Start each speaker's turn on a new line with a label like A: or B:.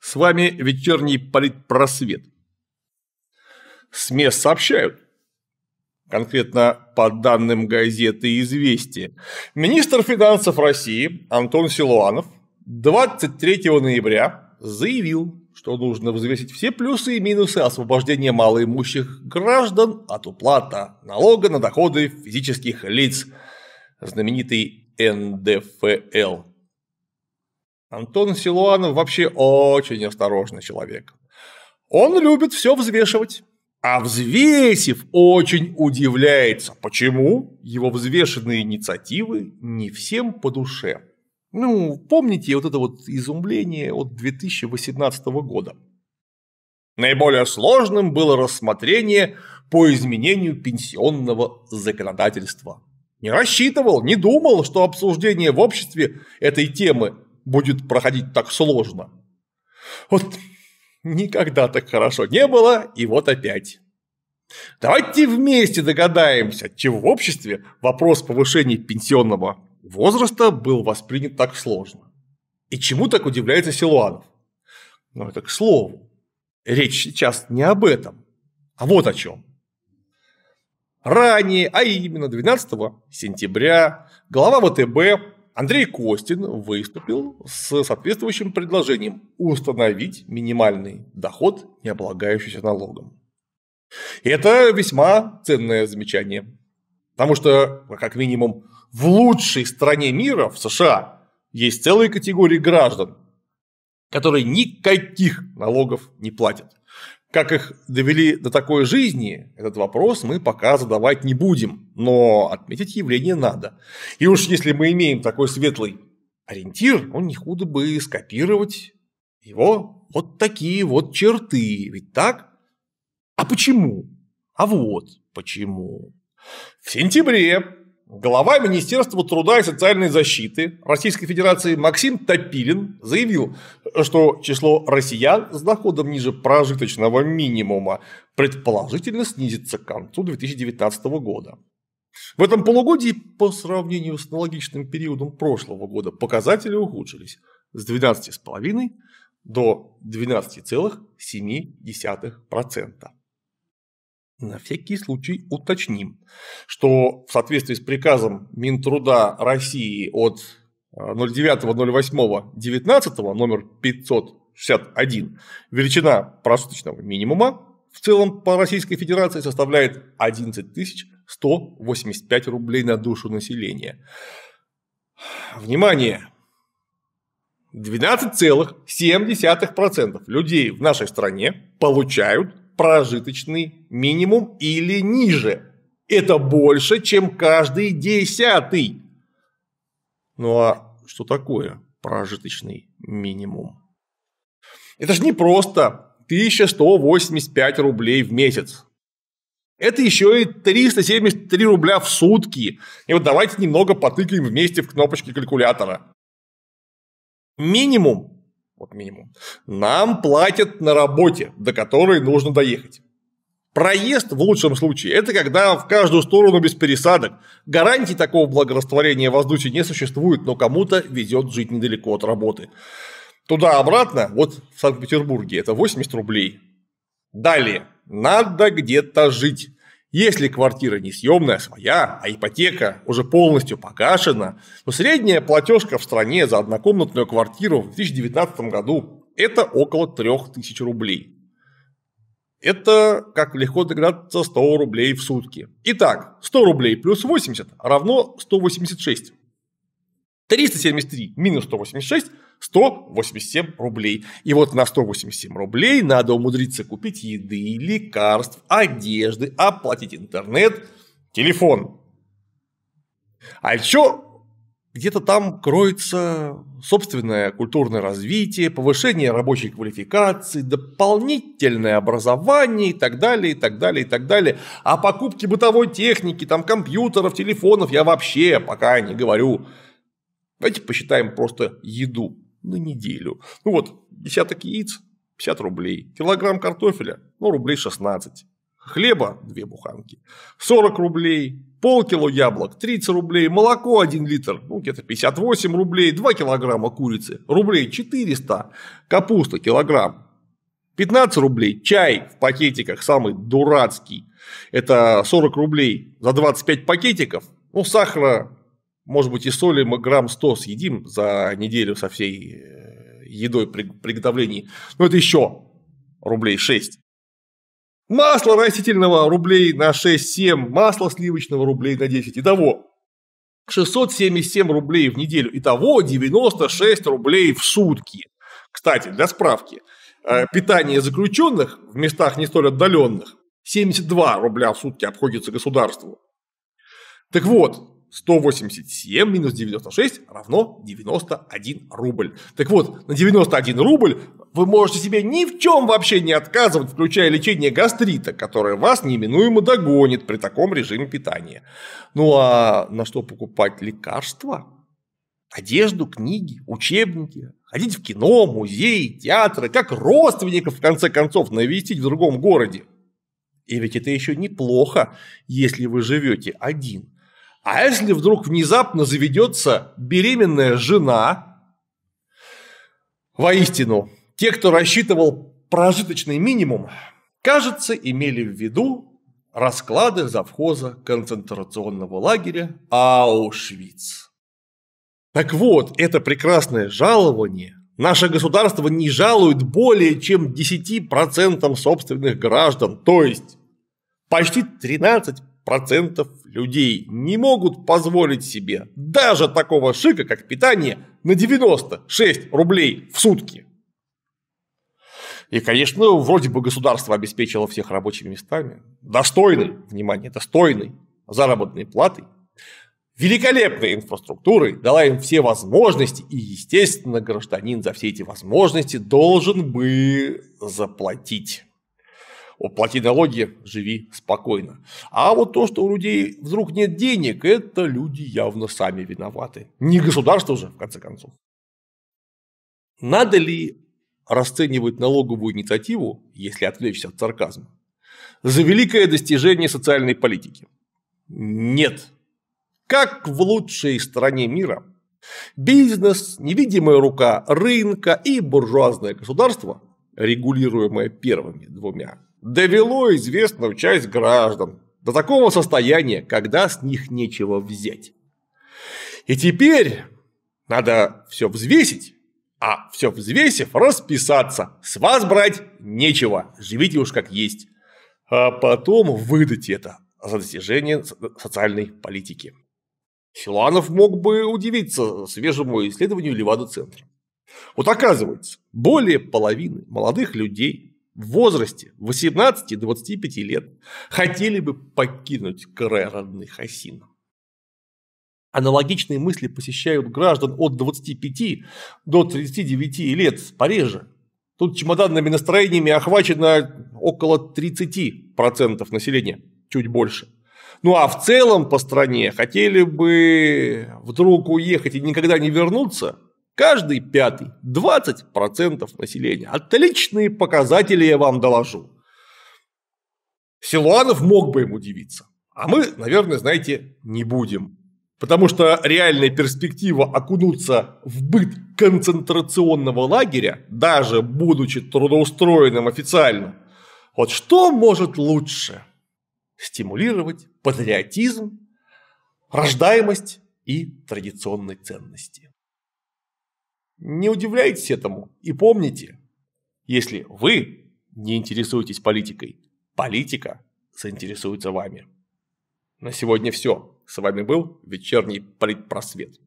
A: С вами вечерний политпросвет с мест сообщают, конкретно по данным газеты «Известия», министр финансов России Антон Силуанов 23 ноября заявил, что нужно взвесить все плюсы и минусы освобождения малоимущих граждан от уплаты налога на доходы физических лиц, знаменитый НДФЛ. Антон Силуанов вообще очень осторожный человек. Он любит все взвешивать а взвесив, очень удивляется, почему его взвешенные инициативы не всем по душе. Ну, помните вот это вот изумление от 2018 года. Наиболее сложным было рассмотрение по изменению пенсионного законодательства. Не рассчитывал, не думал, что обсуждение в обществе этой темы будет проходить так сложно. Вот Никогда так хорошо не было, и вот опять. Давайте вместе догадаемся, чего в обществе вопрос повышения пенсионного возраста был воспринят так сложно. И чему так удивляется Силуанов? Но ну, это к слову. Речь сейчас не об этом, а вот о чем. Ранее, а именно 12 сентября, глава ВТБ Андрей Костин выступил с соответствующим предложением установить минимальный доход, не облагающийся налогом. И это весьма ценное замечание. Потому что, как минимум, в лучшей стране мира, в США, есть целые категории граждан, которые никаких налогов не платят. Как их довели до такой жизни, этот вопрос мы пока задавать не будем, но отметить явление надо. И уж если мы имеем такой светлый ориентир, он не худо бы скопировать его вот такие вот черты, ведь так? А почему? А вот почему. В сентябре Глава Министерства труда и социальной защиты Российской Федерации Максим Топилин заявил, что число россиян с доходом ниже прожиточного минимума предположительно снизится к концу 2019 года. В этом полугодии по сравнению с аналогичным периодом прошлого года показатели ухудшились с 12,5 до 12,7%. На всякий случай уточним, что в соответствии с приказом Минтруда России от 09.08.19, э, номер 561, величина просуточного минимума в целом по Российской Федерации составляет 11 185 рублей на душу населения. Внимание! 12,7% людей в нашей стране получают прожиточный минимум или ниже. Это больше, чем каждый десятый. Ну а что такое прожиточный минимум? Это же не просто 1185 рублей в месяц. Это еще и 373 рубля в сутки. И вот давайте немного потыкаем вместе в кнопочке калькулятора. Минимум вот минимум, нам платят на работе, до которой нужно доехать. Проезд в лучшем случае – это когда в каждую сторону без пересадок. Гарантий такого благорастворения в воздухе не существует, но кому-то везет жить недалеко от работы. Туда-обратно, вот в Санкт-Петербурге, это 80 рублей. Далее, надо где-то жить. Если квартира не съемная, своя, а ипотека уже полностью погашена, то средняя платежка в стране за однокомнатную квартиру в 2019 году – это около 3000 рублей. Это, как легко догадаться, 100 рублей в сутки. Итак, 100 рублей плюс 80 равно 186. 373 минус 186 – 187 рублей. И вот на 187 рублей надо умудриться купить еды, лекарств, одежды, оплатить интернет, телефон. А еще где-то там кроется собственное культурное развитие, повышение рабочей квалификации, дополнительное образование и так далее, и так далее, и так далее. О а покупке бытовой техники, там компьютеров, телефонов я вообще пока не говорю. Давайте посчитаем просто еду на ну, неделю. Ну вот, десяток яиц 50 рублей, килограмм картофеля, ну, рублей 16, хлеба две буханки, 40 рублей, полкило яблок, 30 рублей, молоко 1 литр, ну, где-то 58 рублей, 2 килограмма курицы, рублей 400, капуста килограмм, 15 рублей, чай в пакетиках, самый дурацкий, это 40 рублей за 25 пакетиков, ну, сахара может быть, и соли мы грамм 100 съедим за неделю со всей э, едой при приготовлении. Но это еще рублей 6. Масло растительного рублей на 6-7, масло сливочного рублей на 10. Итого 677 рублей в неделю. Итого 96 рублей в сутки. Кстати, для справки, э, питание заключенных в местах не столь отдаленных 72 рубля в сутки обходится государству. Так вот, 187 минус 96 равно 91 рубль. Так вот, на 91 рубль вы можете себе ни в чем вообще не отказывать, включая лечение гастрита, которое вас неминуемо догонит при таком режиме питания. Ну а на что покупать лекарства? Одежду, книги, учебники, ходить в кино, музеи, театры, как родственников в конце концов навестить в другом городе. И ведь это еще неплохо, если вы живете один – а если вдруг внезапно заведется беременная жена? Воистину, те, кто рассчитывал прожиточный минимум, кажется, имели в виду расклады завхоза концентрационного лагеря Аушвиц. Так вот, это прекрасное жалование наше государство не жалует более чем 10% собственных граждан, то есть почти 13 процентов людей не могут позволить себе даже такого шика, как питание, на 96 рублей в сутки. И, конечно, вроде бы государство обеспечило всех рабочими местами, достойной, внимание, достойной заработной платой, великолепной инфраструктурой, дала им все возможности, и, естественно, гражданин за все эти возможности должен бы заплатить плати налоги, живи спокойно. А вот то, что у людей вдруг нет денег, это люди явно сами виноваты. Не государство же, в конце концов. Надо ли расценивать налоговую инициативу, если отвлечься от сарказма, за великое достижение социальной политики? Нет. Как в лучшей стране мира бизнес, невидимая рука рынка и буржуазное государство, регулируемое первыми двумя довело известную часть граждан до такого состояния, когда с них нечего взять. И теперь надо все взвесить, а все взвесив, расписаться. С вас брать нечего, живите уж как есть. А потом выдать это за достижение социальной политики. Силанов мог бы удивиться свежему исследованию Левада-центра. Вот оказывается, более половины молодых людей в возрасте 18-25 лет хотели бы покинуть край родных осин. Аналогичные мысли посещают граждан от 25 до 39 лет с Парижа. Тут чемоданными настроениями охвачено около 30% населения, чуть больше. Ну а в целом по стране хотели бы вдруг уехать и никогда не вернуться – Каждый пятый, 20% населения. Отличные показатели, я вам доложу. Силуанов мог бы им удивиться. А мы, наверное, знаете, не будем. Потому что реальная перспектива окунуться в быт концентрационного лагеря, даже будучи трудоустроенным официально, вот что может лучше? Стимулировать патриотизм, рождаемость и традиционные ценности. Не удивляйтесь этому и помните, если вы не интересуетесь политикой, политика заинтересуется вами. На сегодня все. С вами был вечерний политпросвет.